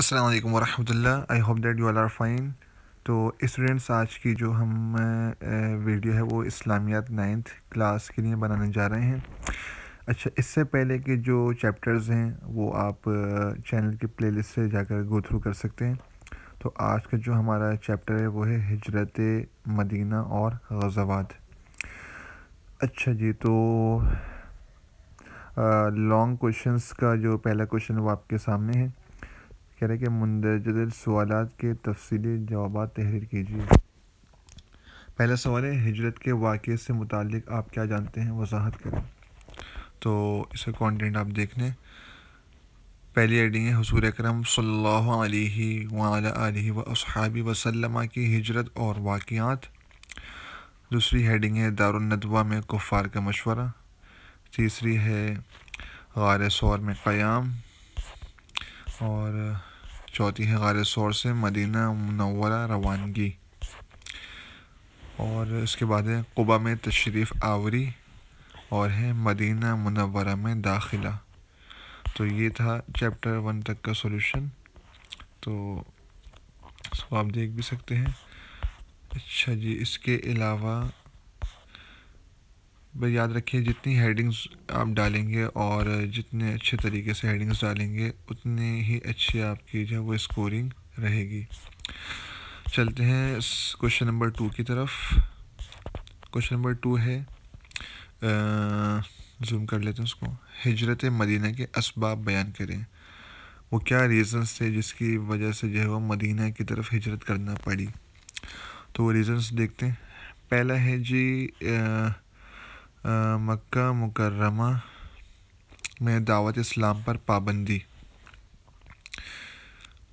असलम वरहमदिल्ला I hope that you all are fine तो students आज की जो हम वीडियो है वो इस्लामियात नाइन्थ क्लास के लिए बनाने जा रहे हैं अच्छा इससे पहले के जो चैप्टर्स हैं वो आप चैनल की प्लेलिस्ट से जाकर गो थ्रू कर सकते हैं तो आज का जो हमारा चैप्टर है वो है हजरत मदीना और गजवात अच्छा जी तो लॉन्ग क्वेश्चंस का जो पहला क्वेश्चन वो आपके सामने है कह रहे कि मंदरज सवाल के तफसली जवाब तहरीर कीजिए पहला सवाल है हिजरत के वाक़े से मुतल आप क्या जानते हैं वजाहत करें तो इसका कॉन्टेंट आप देख लें पहली एडिंग है हसूर अक्रम सल्ह वसहाबी वसलम की हजरत और वाकियात दूसरी हेडिंग है दारुलनदवा में कुफ़ार का मशवरा तीसरी है गार सौर में क़याम और चौथी है गार शोर से मदीना मनवरा रवानगी और इसके बाद है कुबा में तशरीफ़ आवरी और है मदीना मनवरा में दाखिला तो ये था चैप्टर वन तक का सॉल्यूशन तो इसको आप देख भी सकते हैं अच्छा जी इसके अलावा बस याद रखिए जितनी हेडिंग्स आप डालेंगे और जितने अच्छे तरीके से हेडिंग्स डालेंगे उतने ही अच्छी आपकी जो है वो स्कोरिंग रहेगी चलते हैं क्वेश्चन नंबर टू की तरफ क्वेश्चन नंबर टू है जूम कर लेते हैं उसको हिजरत मदीना के इसबाब बयान करें वो क्या रीज़न्स थे जिसकी वजह से जो है वो मदीना की तरफ हिजरत करना पड़ी तो वो रीज़न्स देखते हैं पहला है जी आ, मक्का मुकर्रमा में दावत इस्लाम पर पाबंदी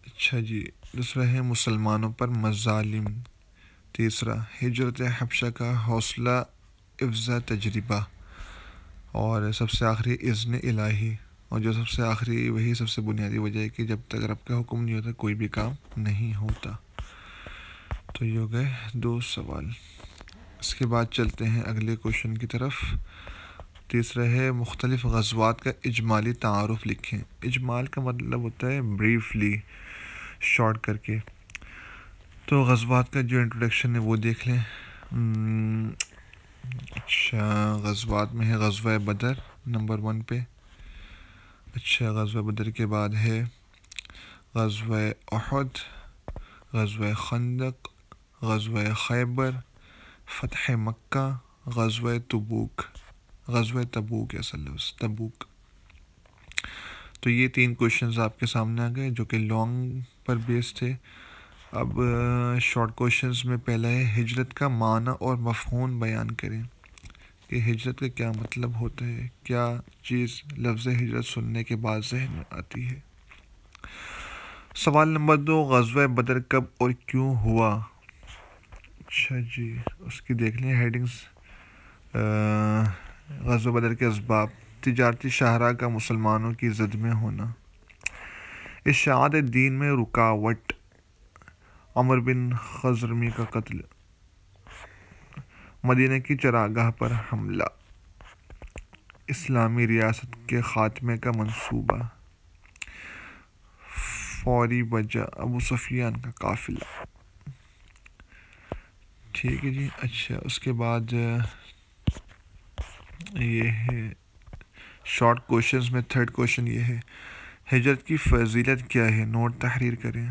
अच्छा जी दूसरा है मुसलमानों पर मजालिम तीसरा हिजरत हफ्शा का हौसला अफजा तजर्बा और सबसे आखिरी इज़न इलाही और जो सबसे आखिरी वही सबसे बुनियादी वजह है कि जब तक रब का हुक्म नहीं होता कोई भी काम नहीं होता तो ये हो गए दो सवाल इसके बाद चलते हैं अगले क्वेश्चन की तरफ तीसरा है मुख्तलिफ़ गजवात का इजमाली तारफ़ लिखें इजमाल का मतलब होता है ब्रीफली शॉर्ट करके तो गजवात का जो इंट्रोडक्शन है वो देख लें हम्म, अच्छा गजवात में है गजवा बदर नंबर वन पे अच्छा गजवा बदर के बाद है गजवा अहद गजवा खंदक गजवा खैबर फ़तह मक्का गज़व तबूक गज़व तबूक असल तबूक तो ये तीन क्वेश्चंस आपके सामने आ गए जो कि लॉन्ग पर बेस्ड थे अब शॉर्ट क्वेश्चंस में पहला है हिजरत का मान और मफहून बयान करें कि हिजरत का क्या मतलब होता है क्या चीज़ लफ्ज़ हिजरत सुनने के बाद जहन में आती है सवाल नंबर दो गजवा बदर कब और क्यों हुआ अच्छा जी उसकी देख लें हेडिंग्स गज़ो बदर के इसबाब तजारती शाहरा का मुसलमानों की जद में होना इस शाद दीन में रुकावट अमर बिन खजरमी का कत्ल मदीना की चरागाह पर हमला इस्लामी रियासत के ख़ात्मे का मंसूबा फौरी वजह अबू सफियान का काफिला ठीक है जी अच्छा उसके बाद ये है शॉर्ट क्वेश्चंस में थर्ड क्वेश्चन ये है हिजरत की फजीलत क्या है नोट तहरीर करें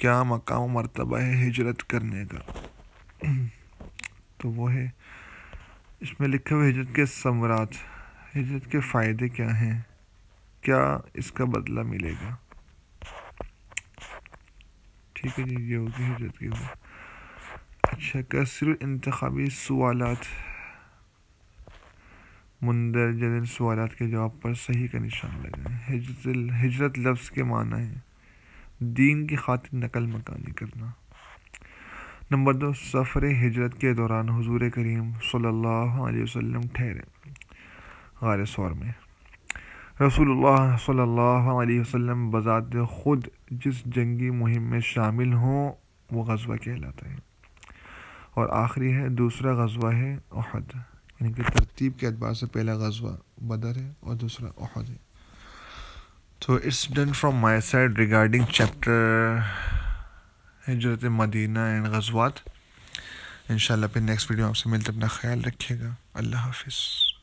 क्या मकाम मरतबा है हिजरत करने का तो वो है इसमें लिखा हुआ हिजरत के समरात हिजरत के फ़ायदे क्या हैं क्या इसका बदला मिलेगा ठीक है जी ये होगी हिजरत की شكسر इंतबी सवाल मंदरजन सवाल के जवाब पर सही का निशान लगाएं हिजरत हिजरत लफ्ज़ के माना है दीन की खातिर नकल मकानी करना नंबर दो सफ़र हिजरत के दौरान हजूर करीम सल्लल्लाहु अलैहि ठहरे गार सौर में रसूलुल्लाह सल्लल्लाहु अलैहि बज़ात खुद जिस जंगी मुहिम में शामिल हों वह गजवा कहलाता है और आखिरी है दूसरा गजवा है अहद यानी कि तरतीब के अतबार से पहला गजवा बदर है और दूसरा अहद है तो it's done from my side regarding chapter हजरत मदीना एंड गजवात इन फिर नेक्स्ट वीडियो आपसे मिलते अपना ख्याल रखिएगा अल्लाह हाफिज़